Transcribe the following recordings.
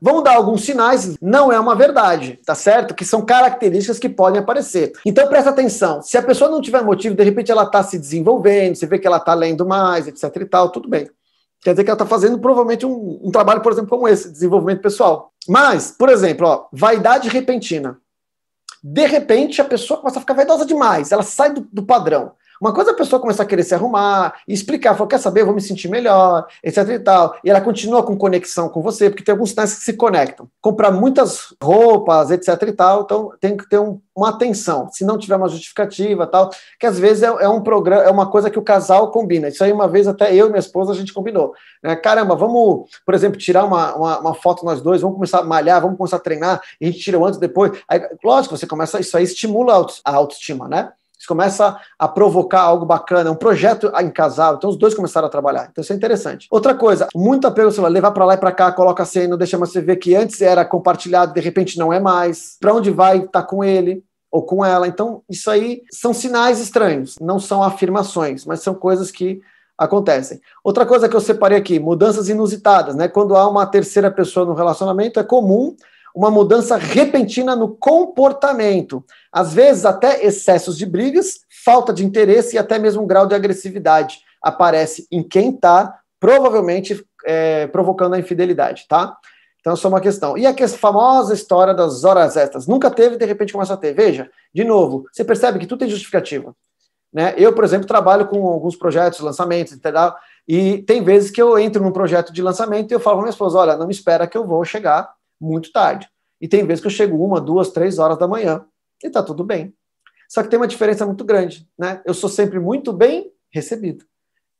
vão dar alguns sinais, não é uma verdade, tá certo? Que são características que podem aparecer. Então presta atenção, se a pessoa não tiver motivo, de repente ela está se desenvolvendo, você vê que ela está lendo mais, etc e tal, tudo bem. Quer dizer que ela está fazendo provavelmente um, um, trabalho, por exemplo, como esse, desenvolvimento pessoal. Mas, por exemplo, ó, vaidade repentina. De repente a pessoa começa a ficar vaidosa demais, ela sai do, do padrão. Uma coisa é a pessoa começar a querer se arrumar, e explicar, falar, quer saber, eu vou me sentir melhor, etc e tal. E ela continua com conexão com você, porque tem alguns sinais que se conectam. Comprar muitas roupas, etc e tal, então tem que ter um, uma atenção. Se não tiver uma justificativa tal, que às vezes é, é, um programa, é uma coisa que o casal combina. Isso aí uma vez até eu e minha esposa a gente combinou. Né? Caramba, vamos, por exemplo, tirar uma, uma, uma, foto nós dois, vamos começar a malhar, vamos começar a treinar, a gente tira o antes depois. Aí, lógico, você começa, isso aí estimula a autoestima, né? Isso começa a provocar algo bacana, é um projeto em casal. Então os dois começaram a trabalhar. Então isso é interessante. Outra coisa, muito apego ao celular, levar para lá e para cá, coloca a senha, não deixa mais você ver que antes era compartilhado, de repente não é mais. Para onde vai? Tá com ele ou com ela. Então isso aí são sinais estranhos, não são afirmações, mas são coisas que acontecem. Outra coisa que eu separei aqui, mudanças inusitadas, né? Quando há uma terceira pessoa no relacionamento, é comum uma mudança repentina no comportamento, às vezes até excessos de brigas, falta de interesse e até mesmo um grau de agressividade aparece em quem está provavelmente é, provocando a infidelidade, tá? Então, só uma questão. E aquela que famosa história das horas extras? Nunca teve, de repente começa a ter. Veja, de novo, você percebe que tudo tem justificativa. Né? Eu, por exemplo, trabalho com alguns projetos, lançamentos, e tem vezes que eu entro num projeto de lançamento e eu falo para minha esposa: olha, não me espera que eu vou chegar muito tarde. E tem vezes que eu chego uma, duas, três horas da manhã e está tudo bem. Só que tem uma diferença muito grande, né? Eu sou sempre muito bem recebido.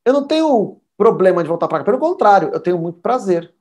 Eu não tenho problema de voltar para cá, pelo contrário, eu tenho muito prazer.